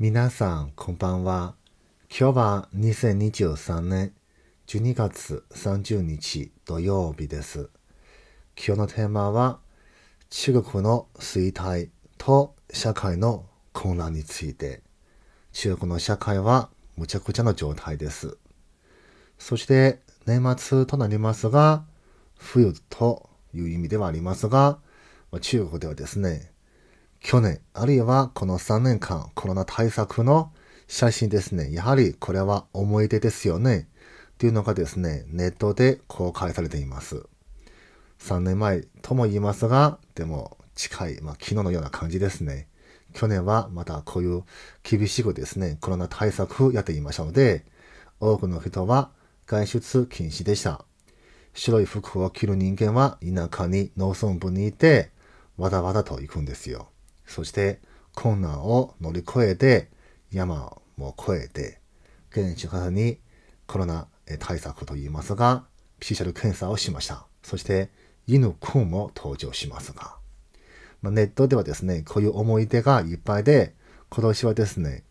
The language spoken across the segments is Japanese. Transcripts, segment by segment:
皆さん、こんばんは。今日は2023年12月30日土曜日です。今日のテーマは、中国の衰退と社会の混乱について。中国の社会はむちゃくちゃの状態です。そして、年末となりますが、冬という意味ではありますが、中国ではですね、去年、あるいはこの3年間、コロナ対策の写真ですね。やはりこれは思い出ですよね。というのがですね、ネットで公開されています。3年前とも言いますが、でも近い、まあ、昨日のような感じですね。去年はまたこういう厳しくですね、コロナ対策やっていましたので、多くの人は外出禁止でした。白い服を着る人間は田舎に農村部にいて、わざわざと行くんですよ。そして困難を乗り越えて、山も越えて、現地方にコロナ対策といいますが、PCR 検査をしました。そして、犬くんも登場しますが、まあ、ネットではですね、こういう思い出がいっぱいで、今年はですね、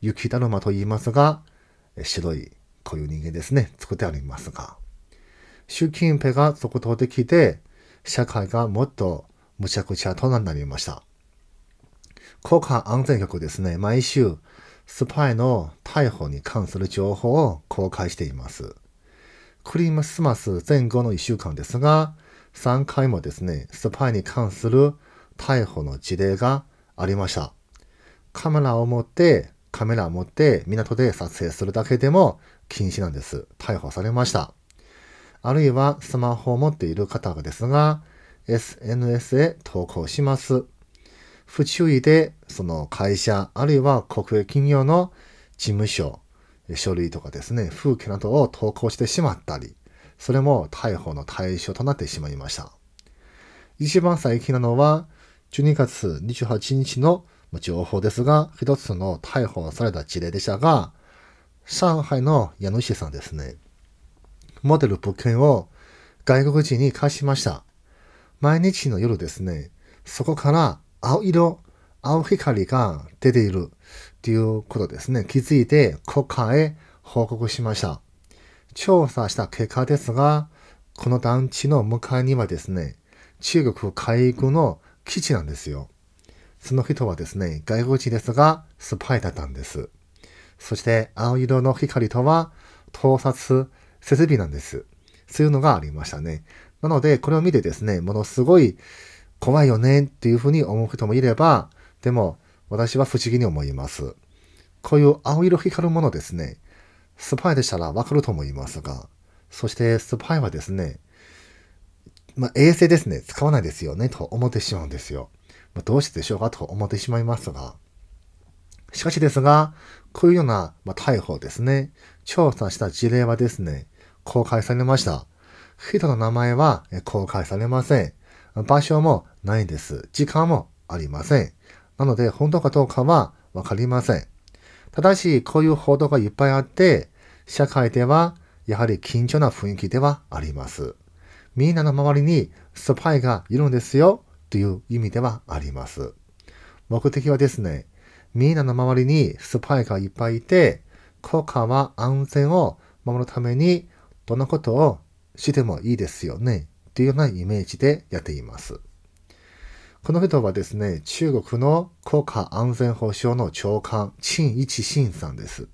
雪だるまと言いますが、白いこういう人間ですね、作ってありますが、習近平が続投できて、社会がもっとむちゃくちゃとなりました。国家安全局ですね、毎週、スパイの逮捕に関する情報を公開しています。クリスマス前後の1週間ですが、3回もですね、スパイに関する逮捕の事例がありました。カメラを持って、カメラを持って港で撮影するだけでも禁止なんです。逮捕されました。あるいはスマホを持っている方がですが、SNS へ投稿します。不注意で、その会社、あるいは国営企業の事務所、書類とかですね、風景などを投稿してしまったり、それも逮捕の対象となってしまいました。一番最近なのは、12月28日の情報ですが、一つの逮捕された事例でしたが、上海の家主さんですね。モデル物件を外国人に貸しました。毎日の夜ですね、そこから青色、青光が出ているっていうことですね。気づいて国家へ報告しました。調査した結果ですが、この団地の向かいにはですね、中国海軍の基地なんですよ。その人はですね、外国人ですが、スパイだったんです。そして青色の光とは、盗撮設備なんです。そういうのがありましたね。なので、これを見てですね、ものすごい怖いよねっていうふうに思う人もいれば、でも私は不思議に思います。こういう青色光るものですね。スパイでしたらわかると思いますが、そしてスパイはですね、まあ、衛星ですね、使わないですよね、と思ってしまうんですよ。まあ、どうしてでしょうかと思ってしまいますが。しかしですが、こういうような、まあ、逮捕ですね、調査した事例はですね、公開されました。人の名前は公開されません。場所もないです。時間もありません。なので、本当かどうかはわかりません。ただし、こういう報道がいっぱいあって、社会では、やはり緊張な雰囲気ではあります。みんなの周りにスパイがいるんですよ、という意味ではあります。目的はですね、みんなの周りにスパイがいっぱいいて、効果は安全を守るために、どんなことをしてもいいですよね、というようなイメージでやっています。この人はですね、中国の国家安全保障の長官、陳一新さんです。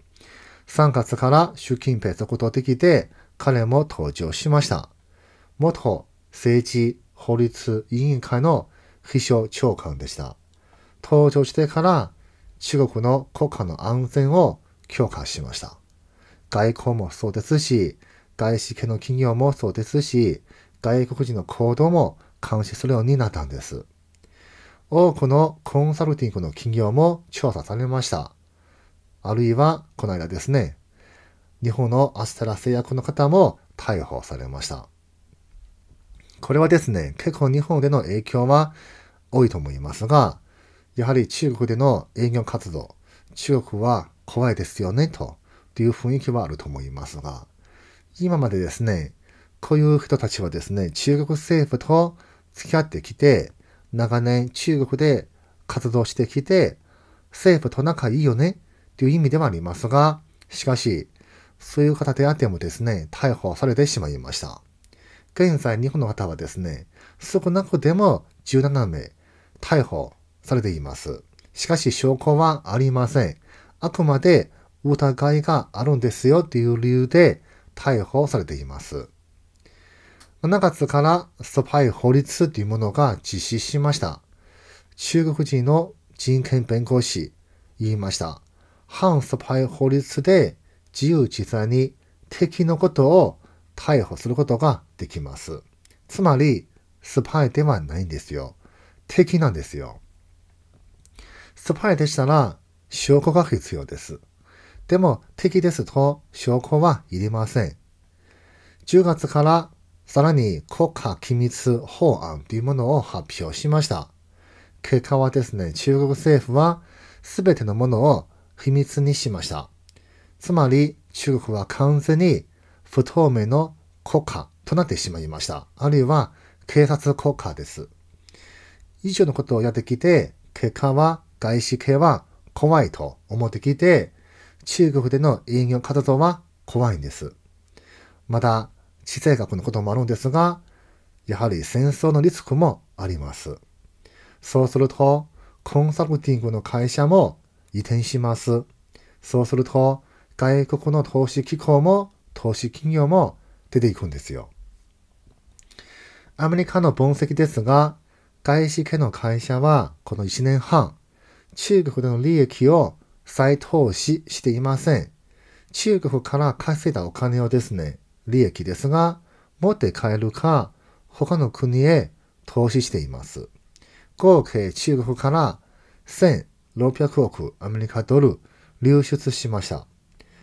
3月から習近平とこと的で、彼も登場しました。元政治法律委員会の秘書長官でした。登場してから中国の国家の安全を強化しました。外交もそうですし、外資系の企業もそうですし、外国人の行動も監視するようになったんです。多くのコンサルティングの企業も調査されました。あるいは、この間ですね、日本のアステラ製薬の方も逮捕されました。これはですね、結構日本での影響は多いと思いますが、やはり中国での営業活動、中国は怖いですよね、という雰囲気はあると思いますが、今までですね、こういう人たちはですね、中国政府と付き合ってきて、長年中国で活動してきて、政府と仲いいよねという意味ではありますが、しかし、そういう方であってもですね、逮捕されてしまいました。現在日本の方はですね、少なくでも17名逮捕されています。しかし証拠はありません。あくまで疑いがあるんですよという理由で逮捕されています。7月からスパイ法律というものが実施しました。中国人の人権弁護士言いました。反スパイ法律で自由自在に敵のことを逮捕することができます。つまり、スパイではないんですよ。敵なんですよ。スパイでしたら証拠が必要です。でも敵ですと証拠はいりません。10月からさらに国家機密法案というものを発表しました。結果はですね、中国政府はすべてのものを秘密にしました。つまり中国は完全に不透明の国家となってしまいました。あるいは警察国家です。以上のことをやってきて、結果は外資系は怖いと思ってきて、中国での営業活動は怖いんです。また、地政学のこともあるんですが、やはり戦争のリスクもあります。そうすると、コンサルティングの会社も移転します。そうすると、外国の投資機構も投資企業も出ていくんですよ。アメリカの分析ですが、外資系の会社はこの1年半、中国での利益を再投資していません。中国から稼いだお金をですね、利益ですが、持って帰るか、他の国へ投資しています。合計中国から1600億アメリカドル流出しました。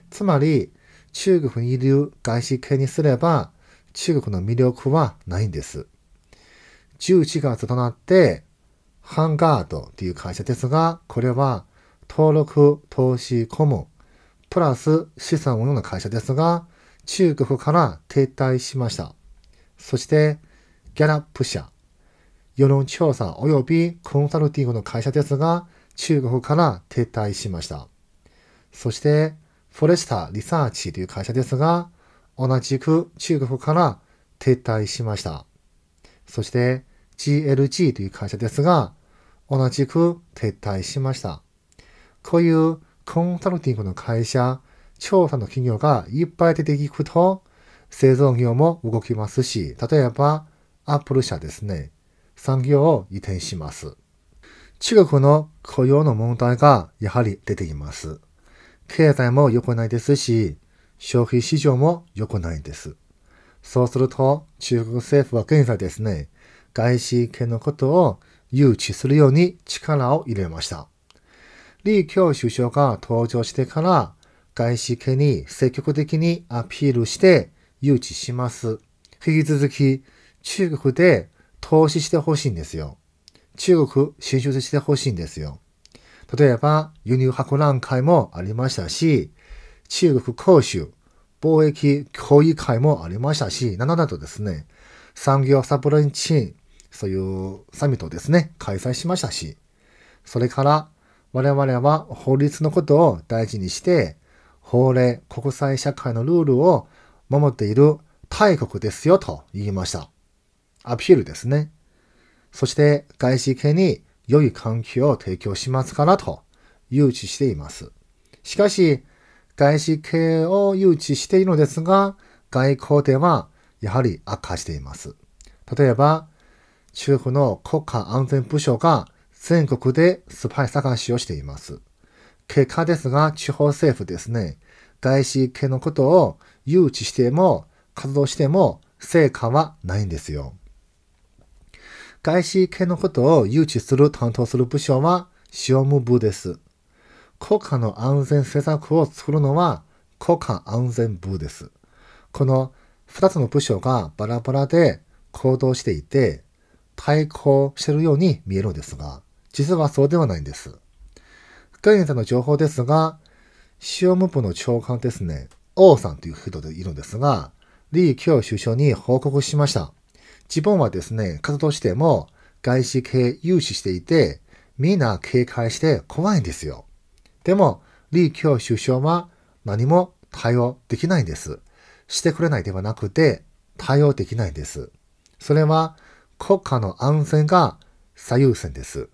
つまり、中国にいる外資系にすれば、中国の魅力はないんです。11月となって、ハンガードという会社ですが、これは登録投資顧問、プラス資産運用の会社ですが、中国から撤退しました。そして、ギャラップ社、世論調査及びコンサルティングの会社ですが、中国から撤退しました。そして、フォレスターリサーチという会社ですが、同じく中国から撤退しました。そして、GLG という会社ですが、同じく撤退しました。こういうコンサルティングの会社、調査の企業がいっぱい出ていくと、製造業も動きますし、例えば、アップル社ですね、産業を移転します。中国の雇用の問題がやはり出ています。経済も良くないですし、消費市場も良くないんです。そうすると、中国政府は現在ですね、外資系のことを誘致するように力を入れました。李強首相が登場してから、外資系に積極的にアピールして誘致します。引き続き中国で投資してほしいんですよ。中国進出してほしいんですよ。例えば輸入博覧会もありましたし、中国公衆貿易協議会もありましたし、などなどですね、産業サプライチェーン、そういうサミットですね、開催しましたし、それから我々は法律のことを大事にして、法令、国際社会のルールを守っている大国ですよと言いました。アピールですね。そして外資系に良い環境を提供しますからと誘致しています。しかし、外資系を誘致しているのですが、外交ではやはり悪化しています。例えば、中国の国家安全部署が全国でスパイ探しをしています。結果ですが、地方政府ですね、外資系のことを誘致しても、活動しても、成果はないんですよ。外資系のことを誘致する担当する部署は、商務部です。国家の安全政策を作るのは、国家安全部です。この2つの部署がバラバラで行動していて、対抗しているように見えるんですが、実はそうではないんです。ガイさんの情報ですが、塩務部の長官ですね、王さんという人でいるんですが、李強首相に報告しました。自分はですね、活動しても外資系融資していて、みんな警戒して怖いんですよ。でも、李強首相は何も対応できないんです。してくれないではなくて、対応できないんです。それは国家の安全が最優先です。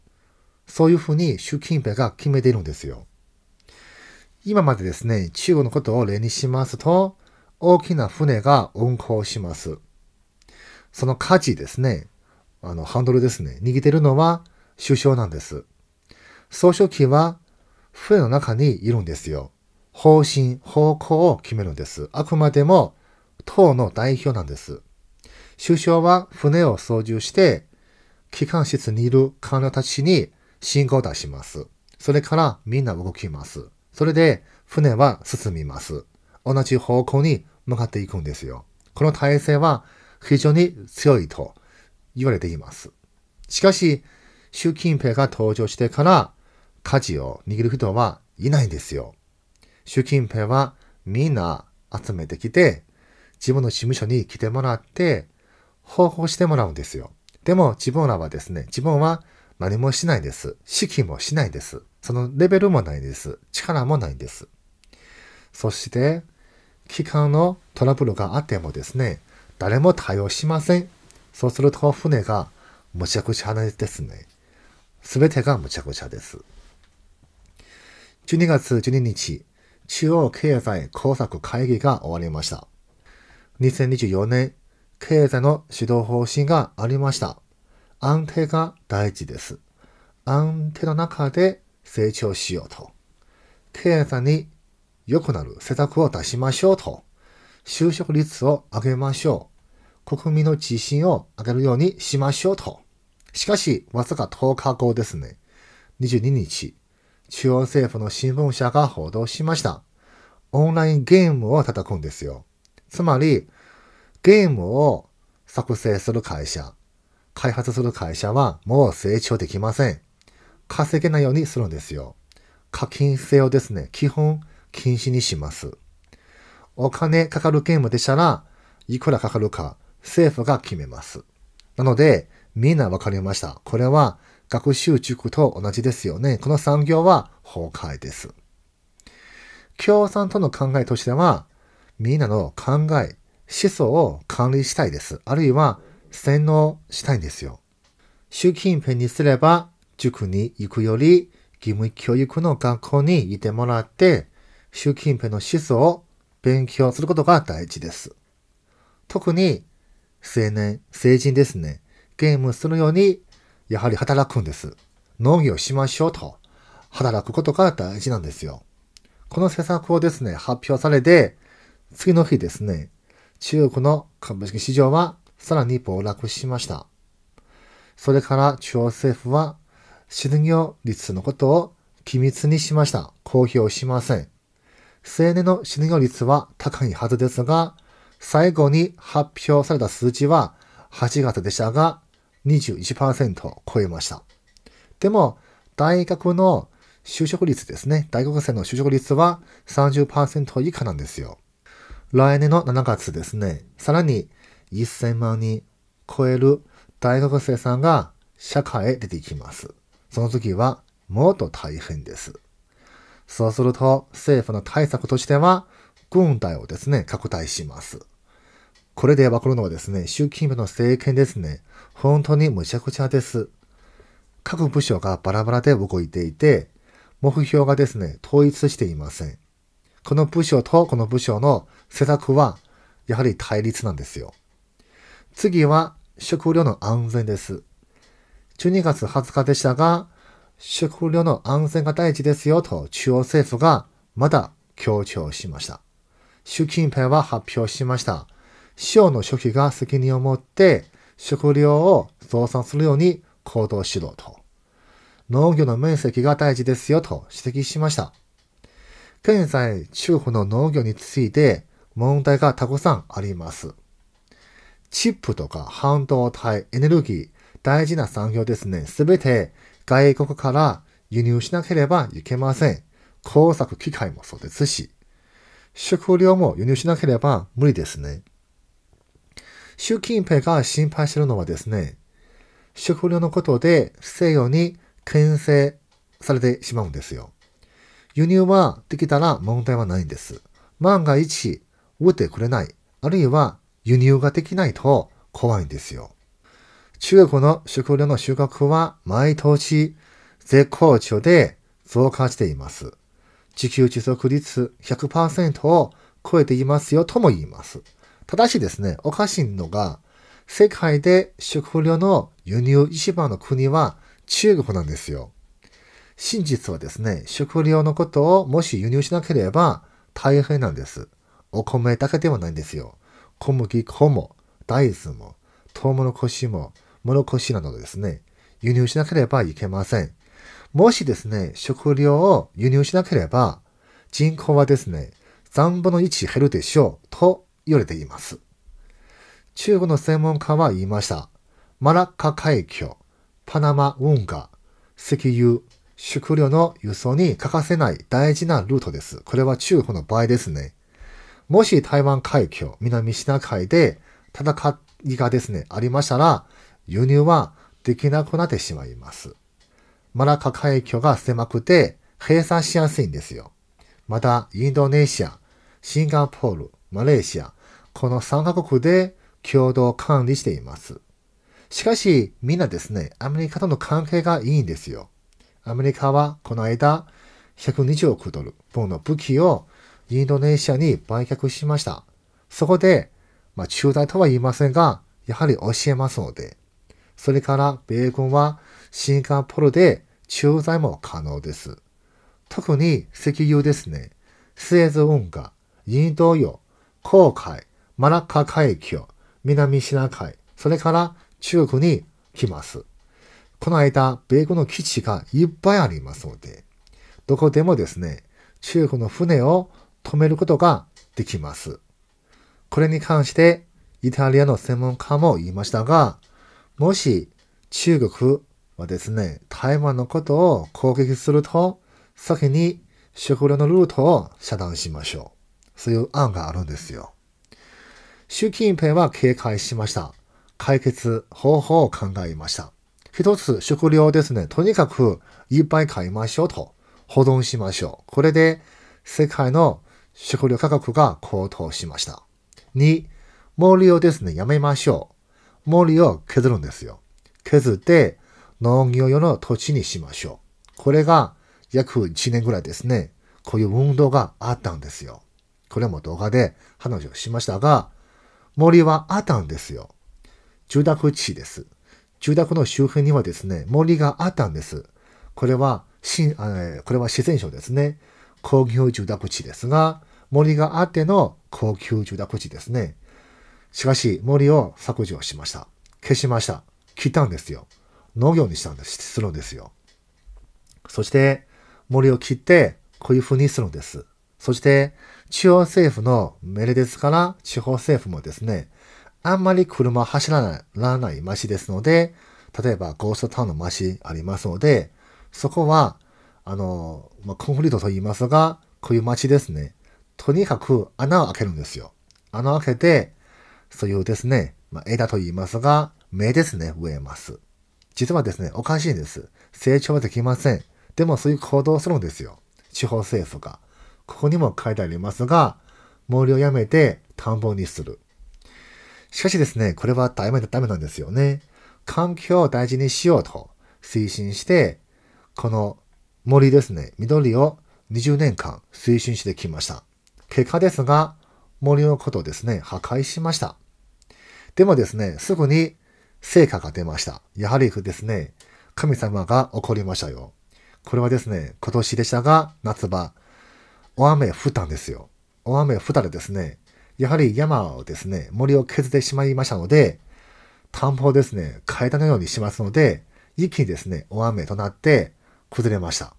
そういうふうに習近平が決めているんですよ。今までですね、中国のことを例にしますと、大きな船が運航します。その火事ですね、あの、ハンドルですね、握ってるのは首相なんです。総書記は船の中にいるんですよ。方針、方向を決めるんです。あくまでも党の代表なんです。首相は船を操縦して、機関室にいる官僚たちに信号を出します。それからみんな動きます。それで船は進みます。同じ方向に向かっていくんですよ。この体制は非常に強いと言われています。しかし、習近平が登場してから舵を握る人はいないんですよ。習近平はみんな集めてきて、自分の事務所に来てもらって、報告してもらうんですよ。でも自分らはですね、自分は何もしないです。指揮もしないです。そのレベルもないです。力もないんです。そして、機関のトラブルがあってもですね、誰も対応しません。そうすると船がむちゃくちゃですね。すべてがむちゃくちゃです。12月12日、中央経済工作会議が終わりました。2024年、経済の指導方針がありました。安定が大事です。安定の中で成長しようと。経済に良くなる施策を出しましょうと。就職率を上げましょう。国民の自信を上げるようにしましょうと。しかし、わずか10日後ですね。22日、中央政府の新聞社が報道しました。オンラインゲームを叩くんですよ。つまり、ゲームを作成する会社、開発する会社はもう成長できません。稼げないようにするんですよ。課金制をですね、基本禁止にします。お金かかるゲームでしたら、いくらかかるか政府が決めます。なので、みんなわかりました。これは学習塾と同じですよね。この産業は崩壊です。共産党の考えとしては、みんなの考え、思想を管理したいです。あるいは洗脳したいんですよ。習近平にすれば、塾に行くより、義務教育の学校にいてもらって、習近平の思想を勉強することが大事です。特に、青年、成人ですね。ゲームするように、やはり働くんです。農業しましょうと、働くことが大事なんですよ。この施策をですね、発表されて、次の日ですね、中国の株式市場はさらに暴落しました。それから中央政府は失業率のことを機密にしました。公表しません。青年の失業率は高いはずですが、最後に発表された数字は8月でしたが、21%を超えました。でも、大学の就職率ですね。大学生の就職率は30%以下なんですよ。来年の7月ですね。さらに1000万人超える大学生さんが社会へ出てきます。その時はもっと大変です。そうすると政府の対策としては軍隊をですね、拡大します。これでわかるのはですね、習近平の政権ですね、本当にむちゃくちゃです。各部署がバラバラで動いていて、目標がですね、統一していません。この部署とこの部署の施策は、やはり対立なんですよ。次は食料の安全です。12月20日でしたが、食料の安全が大事ですよと中央政府がまだ強調しました。習近平は発表しました。省の初期が責任を持って食料を増産するように行動しろと。農業の面積が大事ですよと指摘しました。現在、中国の農業について問題がたくさんあります。チップとか半導体、エネルギー、大事な産業ですね。すべて外国から輸入しなければいけません。工作機械もそうですし、食料も輸入しなければ無理ですね。習近平が心配しているのはですね、食料のことで西洋に牽制されてしまうんですよ。輸入はできたら問題はないんです。万が一、打ってくれない、あるいは輸入ができないと怖いんですよ。中国の食料の収穫は毎年絶好調で増加しています。自給自足率100%を超えていますよとも言います。ただしですね、おかしいのが、世界で食料の輸入一番の国は中国なんですよ。真実はですね、食料のことをもし輸入しなければ大変なんです。お米だけではないんですよ。小麦粉も大豆もトウモロコシももろこしなどですね、輸入しなければいけません。もしですね、食料を輸入しなければ、人口はですね、3分の1減るでしょうと言われています。中国の専門家は言いました。マラッカ海峡、パナマ運河、石油、食料の輸送に欠かせない大事なルートです。これは中国の場合ですね。もし台湾海峡、南シナ海で戦いがですね、ありましたら、輸入はできなくなってしまいます。マラカ海峡が狭くて閉鎖しやすいんですよ。また、インドネシア、シンガポール、マレーシア、この3カ国で共同管理しています。しかし、みんなですね、アメリカとの関係がいいんですよ。アメリカはこの間、120億ドル分の武器をインドネシアに売却しました。そこで、まあ、中大とは言いませんが、やはり教えますので。それから、米軍はシンガポールで駐在も可能です。特に石油ですね。スエズ運河、インド洋、航海、マラッカ海峡、南シナ海、それから中国に来ます。この間、米軍の基地がいっぱいありますので、どこでもですね、中国の船を止めることができます。これに関して、イタリアの専門家も言いましたが、もし中国はですね、台湾のことを攻撃すると、先に食料のルートを遮断しましょう。そういう案があるんですよ。習近平は警戒しました。解決方法を考えました。一つ食料ですね、とにかくいっぱい買いましょうと。保存しましょう。これで世界の食料価格が高騰しました。2、森をですね、やめましょう。森を削るんですよ。削って、農業用の土地にしましょう。これが約1年ぐらいですね、こういう運動があったんですよ。これも動画で話をしましたが、森はあったんですよ。住宅地です。住宅の周辺にはですね、森があったんです。これは、これは自然省ですね。高級住宅地ですが、森があっての高級住宅地ですね。しかし、森を削除しました。消しました。切ったんですよ。農業にしたんです、するんですよ。そして、森を切って、こういう風にするんです。そして、地方政府の命令ですから、地方政府もですね、あんまり車走らない街ですので、例えばゴーストタウンの街ありますので、そこはあの、まあ、コンフリートと言いますが、こういう街ですね。とにかく穴を開けるんですよ。穴を開けて、そういうですね、まあ、枝と言いますが、芽ですね、植えます。実はですね、おかしいんです。成長はできません。でもそういう行動をするんですよ。地方政府が。ここにも書いてありますが、森をやめて田んぼにする。しかしですね、これはダメだ、ダメなんですよね。環境を大事にしようと推進して、この森ですね、緑を20年間推進してきました。結果ですが、森のことですね、破壊しました。でもですね、すぐに成果が出ました。やはりですね、神様が起こりましたよ。これはですね、今年でしたが、夏場、大雨降ったんですよ。大雨降ったらですね、やはり山をですね、森を削ってしまいましたので、田んぼをですね、階段のようにしますので、一気にですね、大雨となって、崩れました。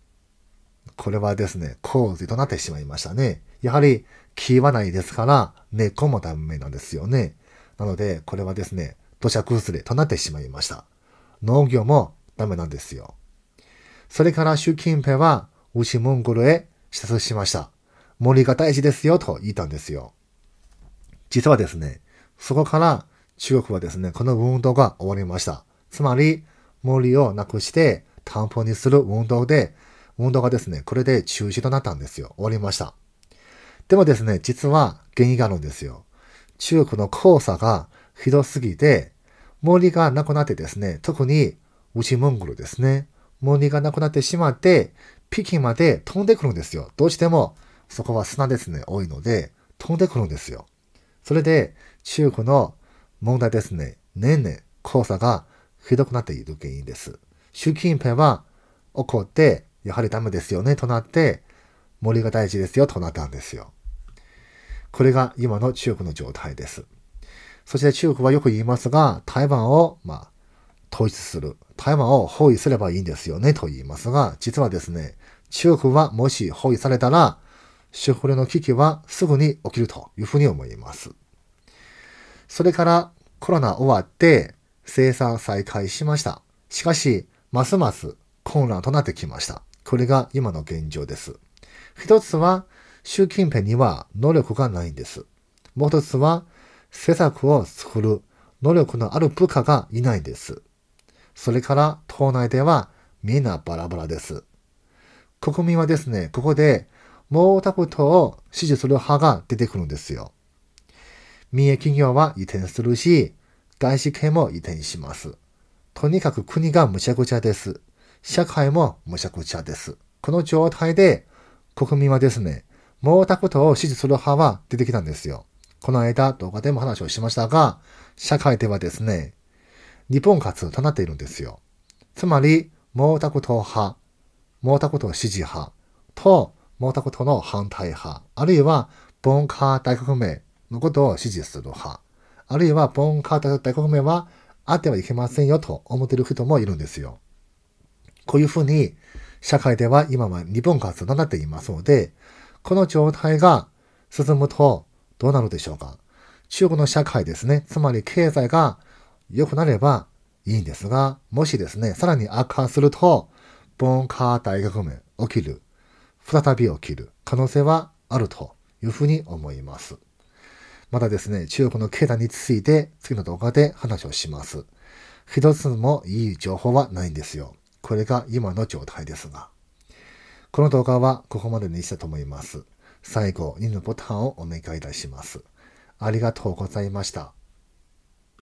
これはですね、洪水となってしまいましたね。やはり、木はないですから、根っこもダメなんですよね。なので、これはですね、土砂崩れとなってしまいました。農業もダメなんですよ。それから習近平は、内モンゴルへ視察しました。森が大事ですよと言ったんですよ。実はですね、そこから中国はですね、この運動が終わりました。つまり、森をなくして担保にする運動で、運動がですね、これで中止となったんですよ。終わりました。でもですね、実は原因があるんですよ。中国の黄砂がひどすぎて、森がなくなってですね、特に内モンゴルですね、森がなくなってしまって、北京まで飛んでくるんですよ。どうしても、そこは砂ですね、多いので、飛んでくるんですよ。それで、中国の問題ですね、年々黄砂がひどくなっている原因です。習近平は怒って、やはりダメですよねとなって、森が大事ですよとなったんですよ。これが今の中国の状態です。そして中国はよく言いますが、台湾を、まあ、統一する。台湾を包囲すればいいんですよねと言いますが、実はですね、中国はもし包囲されたら、食レの危機はすぐに起きるというふうに思います。それからコロナ終わって生産再開しました。しかし、ますます混乱となってきました。これが今の現状です。一つは、習近平には能力がないんです。もう一つは、施策を作る能力のある部下がいないんです。それから、党内ではみんなバラバラです。国民はですね、ここで毛沢東を支持する派が出てくるんですよ。民営企業は移転するし、外資系も移転します。とにかく国がむちゃくちゃです。社会もむちゃくちゃです。この状態で国民はですね、毛沢東を支持する派は出てきたんですよ。この間動画でも話をしましたが、社会ではですね、日本活となっているんですよ。つまり、毛沢東派、毛沢東支持派と毛沢東の反対派、あるいは文化大革命のことを支持する派、あるいは文化大革命はあってはいけませんよと思ってる人もいるんですよ。こういうふうに、社会では今は二分割となっていますので、この状態が進むとどうなるでしょうか。中国の社会ですね、つまり経済が良くなればいいんですが、もしですね、さらに悪化すると、文化大革命起きる、再び起きる可能性はあるというふうに思います。まだですね、中国の経済について次の動画で話をします。一つもいい情報はないんですよ。これが今の状態ですが。この動画はここまでにしたと思います。最後、2のボタンをお願いいたします。ありがとうございました。